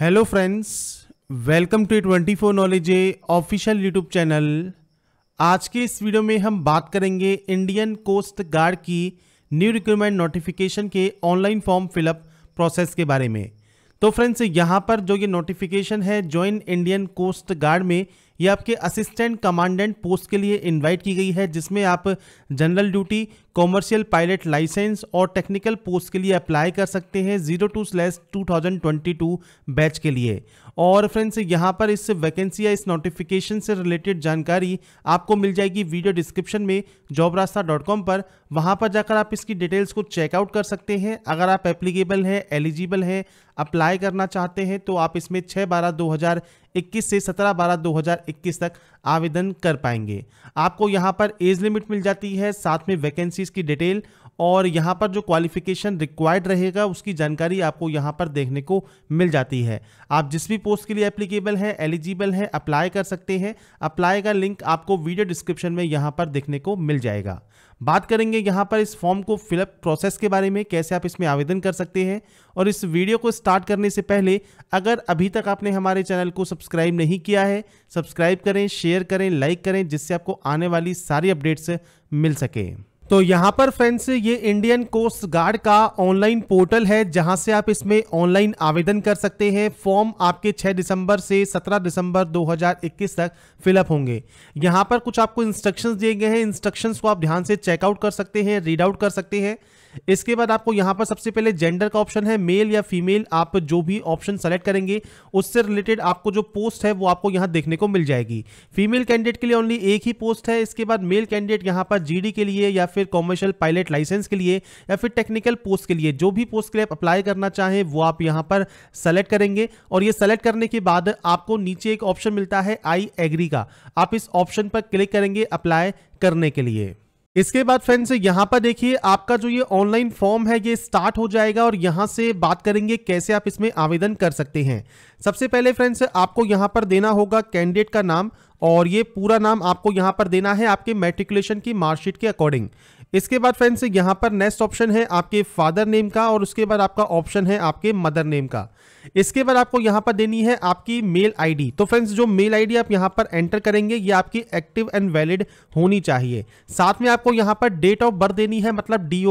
hello friends welcome to twenty four knowledge a official YouTube channel आज के इस वीडियो में हम बात करेंगे इंडियन कोस्ट गार्ड की न्यू रिक्रूटमेंट नोटिफिकेशन के ऑनलाइन फॉर्म फिलअप प्रोसेस के बारे में तो फ्रेंड्स यहाँ पर जो ये नोटिफिकेशन है ज्वाइन इंडियन कोस्ट गार्ड में ये आपके असिस्टेंट कमांडेंट पोस्ट के लिए इनवाइट की गई है जिसमें आप general duty commercial pilot licence और टेक्निकल पोस्ट के लिए अप्लाई कर सकते हैं zero two slash two thousand twenty two batch के लिए और फ्रेंड्स यहाँ पर इस वैकेंसी या इस नोटिफिकेशन से रिलेटेड जानकारी आपको मिल जाएगी वीडियो डिस्क्रिप्शन में जॉब रास्ता डॉट कॉम पर वहाँ पर जाकर आप इसकी डिटेल्स को चेकआउट कर सकते हैं अगर आप एप्लीकेबल हैं एलिजिबल हैं अप्लाई करना चाहते हैं तो आप इसमें छः बारह दो हज़ार 21 से 17 बारह 2021 तक आवेदन कर पाएंगे आपको यहां पर एज लिमिट मिल जाती है साथ में वैकेंसीज की डिटेल और यहाँ पर जो क्वालिफिकेशन रिक्वायर्ड रहेगा उसकी जानकारी आपको यहाँ पर देखने को मिल जाती है आप जिस भी पोस्ट के लिए एप्लीकेबल हैं एलिजिबल हैं अप्लाई कर सकते हैं अप्लाई का लिंक आपको वीडियो डिस्क्रिप्शन में यहाँ पर देखने को मिल जाएगा बात करेंगे यहाँ पर इस फॉर्म को फिलअप प्रोसेस के बारे में कैसे आप इसमें आवेदन कर सकते हैं और इस वीडियो को स्टार्ट करने से पहले अगर अभी तक आपने हमारे चैनल को सब्सक्राइब नहीं किया है सब्सक्राइब करें शेयर करें लाइक करें जिससे आपको आने वाली सारी अपडेट्स मिल सकें तो यहाँ पर फ्रेंड्स ये इंडियन कोस्ट गार्ड का ऑनलाइन पोर्टल है जहाँ से आप इसमें ऑनलाइन आवेदन कर सकते हैं फॉर्म आपके 6 दिसंबर से 17 दिसंबर 2021 तक फिलअप होंगे यहाँ पर कुछ आपको इंस्ट्रक्शंस दिए गए हैं इंस्ट्रक्शंस को आप ध्यान से चेकआउट कर सकते हैं रीड आउट कर सकते हैं इसके बाद आपको यहाँ पर सबसे पहले जेंडर का ऑप्शन है मेल या फीमेल आप जो भी ऑप्शन सेलेक्ट करेंगे उससे रिलेटेड आपको जो पोस्ट है वो आपको यहाँ देखने को मिल जाएगी फीमेल कैंडिडेट के लिए ओनली एक ही पोस्ट है इसके बाद मेल कैंडिडेट यहाँ पर जीडी के लिए या फिर कॉमर्शियल पायलट लाइसेंस के लिए या फिर टेक्निकल पोस्ट के लिए जो भी पोस्ट के लिए आप अप्लाई करना चाहें वो आप यहाँ पर सेलेक्ट करेंगे और ये सेलेक्ट करने के बाद आपको नीचे एक ऑप्शन मिलता है आई एग्री का आप इस ऑप्शन पर क्लिक करेंगे अप्लाई करने के लिए इसके बाद फ्रेंड्स यहाँ पर देखिए आपका जो ये ऑनलाइन फॉर्म है ये स्टार्ट हो जाएगा और यहां से बात करेंगे कैसे आप इसमें आवेदन कर सकते हैं सबसे पहले फ्रेंड्स आपको यहाँ पर देना होगा कैंडिडेट का नाम और ये पूरा नाम आपको यहां पर देना है आपके मेट्रिकुलेशन की मार्कशीट के अकॉर्डिंग इसके बाद फ्रेंड्स यहाँ पर नेक्स्ट ऑप्शन है आपके फादर नेम का और उसके बाद आपका ऑप्शन है आपके मदर नेम का इसके बाद आपको यहां पर देनी है आपकी मेल आईडी तो फ्रेंड्स जो मेल आईडी आप यहां पर एंटर करेंगे ये आपकी एक्टिव एंड वैलिड होनी चाहिए साथ में आपको यहां पर डेट ऑफ बर्थ देनी है मतलब डी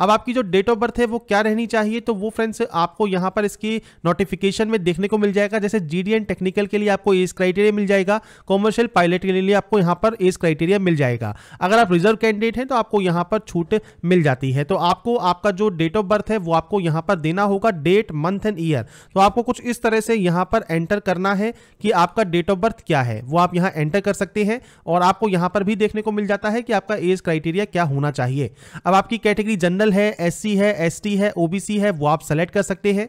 अब आपकी जो डेट ऑफ बर्थ है वो क्या रहनी चाहिए तो वो फ्रेंड्स आपको यहां पर इसकी नोटिफिकेशन में देखने को मिल जाएगा जैसे जी टेक्निकल के लिए आपको एज क्राइटेरिया मिल जाएगा कॉमर्शियल पायलट के लिए आपको यहां पर एज क्राइटेरिया मिल जाएगा अगर आप रिजर्व कैंडिडेट हैं तो आपको यहां पर छूट मिल जाती है तो आपको आपका जो डेट ऑफ बर्थ है वो आपको यहां पर देना होगा डेट मंथ एंड ईयर तो आपको कुछ इस तरह से यहाँ पर एंटर करना है कि आपका डेट ऑफ बर्थ क्या है वो आप यहाँ एंटर कर सकते हैं और आपको यहाँ पर भी देखने को मिल जाता है कि आपका एज क्राइटेरिया क्या होना चाहिए अब आपकी कैटेगरी जनरल है एस है एस है ओ है वो आप सेलेक्ट कर सकते हैं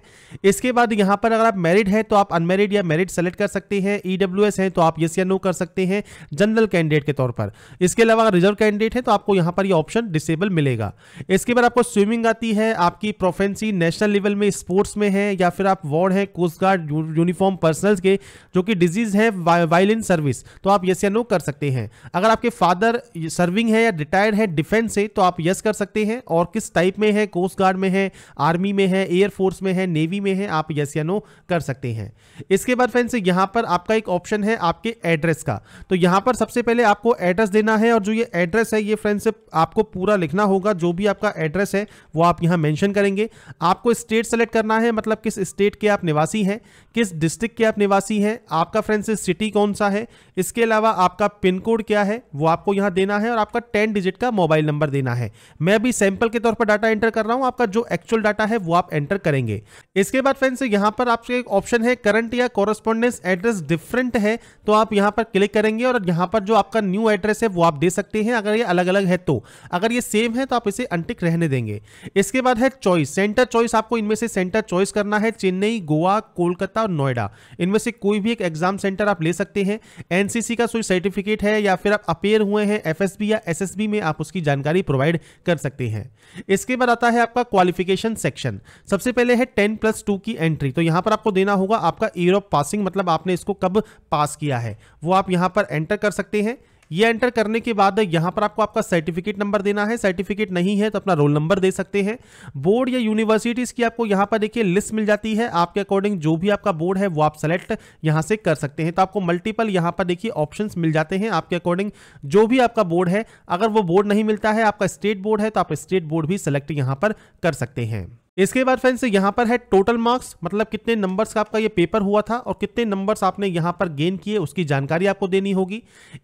इसके बाद यहाँ पर अगर आप मेरिड है तो आप अनमेरिड या मेरिड सेलेक्ट कर सकते हैं ई e है तो आप यस या नो कर सकते हैं जनरल कैंडिडेट के तौर पर इसके अलावा अगर रिजर्व कैंडिडेट है तो आपको यहाँ पर ये ऑप्शन डिसेबल मिलेगा इसके बाद आपको स्विमिंग आती है आपकी प्रोफेंसी नेशनल लेवल में स्पोर्ट्स में है या फिर आप वार्ड है कोस्ट गार्ड यूनिफॉर्म पर्सनल के जो कि डिजीज है वाइल सर्विस तो आप यस या नो कर सकते हैं अगर आपके फादर सर्विंग है या रिटायर्ड है डिफेंस से तो आप यस कर सकते हैं और किस टाइप में है कोस्ट गार्ड में है आर्मी में है एयरफोर्स में है नेवी में है आप यस या नो कर सकते हैं इसके बाद फ्रेंड्स यहाँ पर आपका एक ऑप्शन है आपके एड्रेस का तो यहाँ पर सबसे पहले आपको एड्रेस देना है और जो ये एड्रेस है ये फ्रेंड्स आपको पूरा लिखना होगा जो भी आपका एड्रेस है वो आप यहाँ मैंशन करेंगे आपको स्टेट सेलेक्ट करना है मतलब किस स्टेट के आप निवासी हैं किस डिस्ट्रिक्ट के आप निवासी हैं आपका फ्रेंड्स सिटी कौन सा है इसके अलावा आपका पिन कोड क्या है वो आपको यहाँ देना है और आपका टेन डिजिट का मोबाइल नंबर देना है मैं भी सैंपल के तौर पर डाटा एंटर कर रहा हूँ आपका जो एक्चुअल डाटा है वो आप एंटर करेंगे इसके बाद फ्रेंड्स यहाँ पर आपसे एक ऑप्शन है करंट या कॉरेस्पॉन्डेंस एड्रेस डिफरेंट है तो आप यहाँ पर क्लिक करेंगे और यहाँ पर जो आपका न्यू एड्रेस है वो आप दे सकते हैं अगर ये अलग अलग है तो अगर ये सेम है तो आप इसे अंटिक रहने देंगे इसके बाद है चॉइस सेंटर चॉइस आपको इनमें से सेंटर चॉइस करना है चेन्नई चेन्नई गोवा कोलकाता और नोएडा इनमें से कोई भी एक एग्जाम सेंटर आप ले सकते हैं एनसीसी का कोई सर्टिफिकेट है या फिर आप अपेयर हुए हैं एफएसबी या एसएसबी में आप उसकी जानकारी प्रोवाइड कर सकते हैं इसके बाद आता है आपका क्वालिफिकेशन सेक्शन सबसे पहले है टेन प्लस टू की एंट्री तो यहां पर आपको देना होगा आपका ईयर ऑफ पासिंग मतलब आपने इसको कब पास किया है वो आप यहां पर एंटर कर सकते हैं ये एंटर करने के बाद यहाँ पर आपको आपका सर्टिफिकेट नंबर देना है सर्टिफिकेट नहीं है तो अपना रोल नंबर दे सकते हैं बोर्ड या यूनिवर्सिटीज़ की आपको यहाँ पर देखिए लिस्ट मिल जाती है आपके अकॉर्डिंग जो भी आपका बोर्ड है वो आप सेलेक्ट यहाँ से कर सकते हैं तो आपको मल्टीपल यहाँ पर देखिए ऑप्शन मिल जाते हैं आपके अकॉर्डिंग जो भी आपका बोर्ड है अगर वो बोर्ड नहीं मिलता है आपका स्टेट बोर्ड है तो आप स्टेट बोर्ड भी सेलेक्ट यहाँ पर कर सकते हैं इसके बाद फ्रेंड्स यहाँ पर है टोटल मार्क्स मतलब कितने नंबर्स का आपका ये पेपर हुआ था और कितने नंबर्स आपने यहाँ पर गेन किए उसकी जानकारी आपको देनी होगी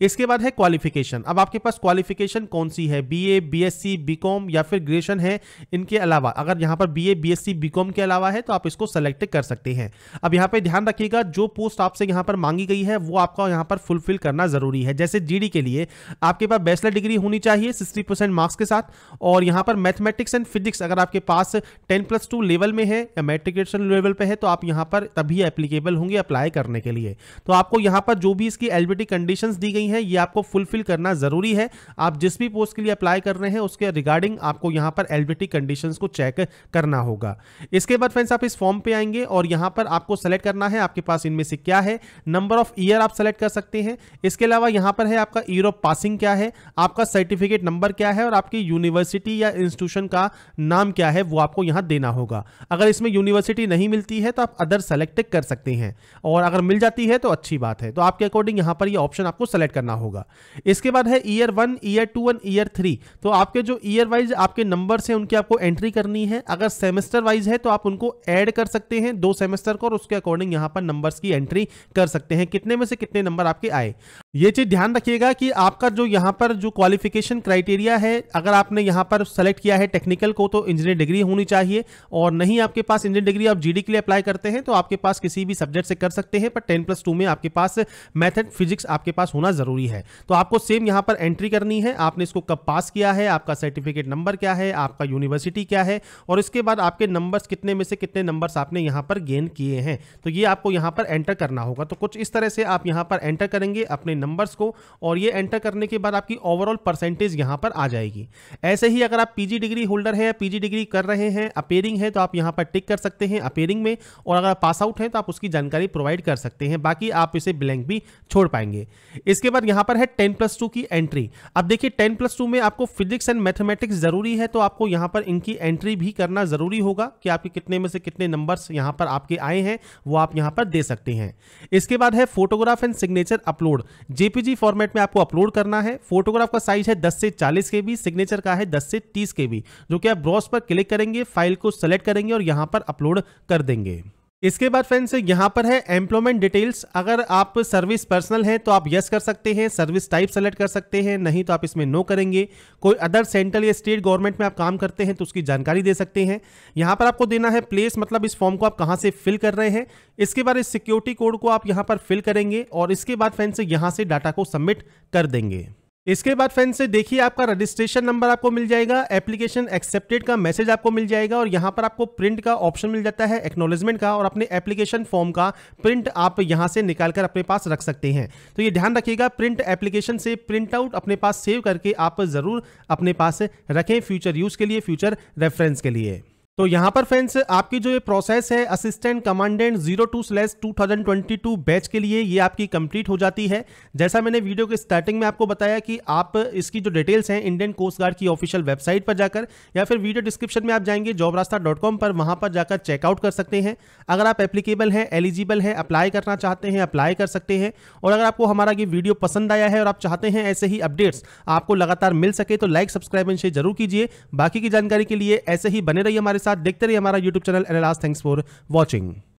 इसके बाद है क्वालिफिकेशन अब आपके पास क्वालिफिकेशन कौन सी है बीए बीएससी बीकॉम या फिर ग्रेजुएशन है इनके अलावा अगर यहाँ पर बीए बीएससी बीकॉम के अलावा है तो आप इसको सेलेक्ट कर सकते हैं अब यहाँ पर ध्यान रखिएगा जो पोस्ट आपसे यहाँ पर मांगी गई है वो आपका यहाँ पर फुलफिल करना जरूरी है जैसे डी के लिए आपके पास बैचलर डिग्री होनी चाहिए सिक्सटी मार्क्स के साथ और यहाँ पर मैथमेटिक्स एंड फिजिक्स अगर आपके पास टेन प्लस टू लेवल में है या मेट्रिकेशन लेवल पे है तो आप यहाँ पर तभी एप्लीकेबल होंगे अप्लाई करने के लिए तो आपको यहाँ पर जो भी इसकी एलबीटी कंडीशंस दी गई हैं ये आपको फुलफिल करना जरूरी है आप जिस भी पोस्ट के लिए अप्लाई कर रहे हैं उसके रिगार्डिंग आपको यहाँ पर एलिबिलिटी कंडीशन को चेक करना होगा इसके बाद फ्रेंड्स आप इस फॉर्म पर आएंगे और यहाँ पर आपको सेलेक्ट करना है आपके पास इनमें से क्या है नंबर ऑफ ईयर आप सेलेक्ट कर सकते हैं इसके अलावा यहाँ पर है आपका ईयर ऑफ पासिंग क्या है आपका सर्टिफिकेट नंबर क्या है और आपकी यूनिवर्सिटी या इंस्टीट्यूशन का नाम क्या है वो आपको यहाँ देना होगा अगर इसमें यूनिवर्सिटी नहीं मिलती है तो आप अदर सेलेक्ट कर सकते हैं और अगर मिल जाती है तो अच्छी बात है तो आपके अकॉर्डिंग यहाँ पर ये ऑप्शन आपको सेलेक्ट करना होगा इसके बाद है year one year two and year three तो आपके जो ईयर वाइज आपके नंबर है उनकी आपको एंट्री करनी है अगर सेमेस्टर वाइज है तो आप उनको एड कर सकते हैं दो सेमेस्टर को और उसके अकॉर्डिंग यहाँ पर नंबर की एंट्री कर सकते हैं कितने में से कितने नंबर आपके आए ये चीज़ ध्यान रखिएगा कि आपका जो यहाँ पर जो क्वालिफिकेशन क्राइटेरिया है अगर आपने यहाँ पर सेलेक्ट किया है टेक्निकल को तो इंजीनियर डिग्री होनी चाहिए और नहीं आपके पास इंजीनियर डिग्री आप जीडी के लिए अप्लाई करते हैं तो आपके पास किसी भी सब्जेक्ट से कर सकते हैं पर टेन प्लस टू में आपके पास मैथड फिजिक्स आपके पास होना ज़रूरी है तो आपको सेम यहाँ पर एंट्री करनी है आपने इसको कब पास किया है आपका सर्टिफिकेट नंबर क्या है आपका यूनिवर्सिटी क्या है और इसके बाद आपके नंबर्स कितने में से कितने नंबर्स आपने यहाँ पर गेन किए हैं तो ये आपको यहाँ पर एंटर करना होगा तो कुछ इस तरह से आप यहाँ पर एंटर करेंगे अपने नंबर्स को और ये एंटर करने के बाद आपकी ओवरऑल परसेंटेज यहाँ पर आ जाएगी ऐसे ही अगर आप पीजी डिग्री होल्डर है या पीजी डिग्री कर रहे हैं अपेयरिंग है तो आप यहाँ पर टिक कर सकते हैं अपेयरिंग में और अगर पास आउट हैं तो आप उसकी जानकारी प्रोवाइड कर सकते हैं बाकी आप इसे ब्लैंक भी छोड़ पाएंगे इसके बाद यहाँ पर है टेन प्लस टू की एंट्री अब देखिए टेन प्लस टू में आपको फिजिक्स एंड मैथमेटिक्स जरूरी है तो आपको यहाँ पर इनकी एंट्री भी करना जरूरी होगा कि आपके कितने में से कितने नंबर्स यहाँ पर आपके आए हैं वो आप यहाँ पर दे सकते हैं इसके बाद है photograph and signature upload JPG format में आपको अपलोड करना है फोटोग्राफ का साइज है 10 से 40 के बी सिग्नेचर का है 10 से 30 के बी जो कि आप ब्रॉस पर क्लिक करेंगे फाइल को सेलेक्ट करेंगे और यहां पर अपलोड कर देंगे इसके बाद फ्रेंड्स यहाँ पर है एम्प्लॉयमेंट डिटेल्स अगर आप सर्विस पर्सनल हैं तो आप यस कर सकते हैं सर्विस टाइप सेलेक्ट कर सकते हैं नहीं तो आप इसमें नो करेंगे कोई अदर सेंट्रल या स्टेट गवर्नमेंट में आप काम करते हैं तो उसकी जानकारी दे सकते हैं यहाँ पर आपको देना है प्लेस मतलब इस फॉर्म को आप कहाँ से फिल कर रहे हैं इसके बाद इस सिक्योरिटी कोड को आप यहाँ पर फिल करेंगे और इसके बाद फ्रेंड्स यहाँ से डाटा को सबमिट कर देंगे इसके बाद फ्रेंड्स देखिए आपका रजिस्ट्रेशन नंबर आपको मिल जाएगा एप्लीकेशन एक्सेप्टेड का मैसेज आपको मिल जाएगा और यहाँ पर आपको प्रिंट का ऑप्शन मिल जाता है एक्नोलेजमेंट का और अपने एप्लीकेशन फॉर्म का प्रिंट आप यहाँ से निकाल कर अपने पास रख सकते हैं तो ये ध्यान रखिएगा प्रिंट एप्लीकेशन से प्रिंट आउट अपने पास सेव करके आप ज़रूर अपने पास रखें फ्यूचर यूज़ के लिए फ्यूचर रेफरेंस के लिए तो यहां पर फ्रेंड्स आपकी जो ये प्रोसेस है assistant commandant zero two slash two thousand twenty two batch के लिए ये आपकी कंप्लीट हो जाती है जैसा मैंने वीडियो के स्टार्टिंग में आपको बताया कि आप इसकी जो डिटेल्स हैं इंडियन कोस्ट गार्ड की ऑफिशियल वेबसाइट पर जाकर या फिर वीडियो डिस्क्रिप्शन में आप जाएंगे जॉब रास्ता डॉट कॉम पर वहां पर जाकर चेकआउट कर सकते हैं अगर आप एप्लीकेबल हैं एलिजिबल हैं अप्लाई करना चाहते हैं अप्लाई कर सकते हैं और अगर आपको हमारा ये वीडियो पसंद आया है और आप चाहते हैं ऐसे ही अपडेट्स आपको लगातार मिल सके तो लाइक सब्सक्राइब एंड शेयर जरूर कीजिए बाकी की जानकारी के लिए ऐसे ही बने रही हमारे साथ देखते रहिए हमारा यूट्यूब चैनल एनालाज थैंक्स फॉर वॉचिंग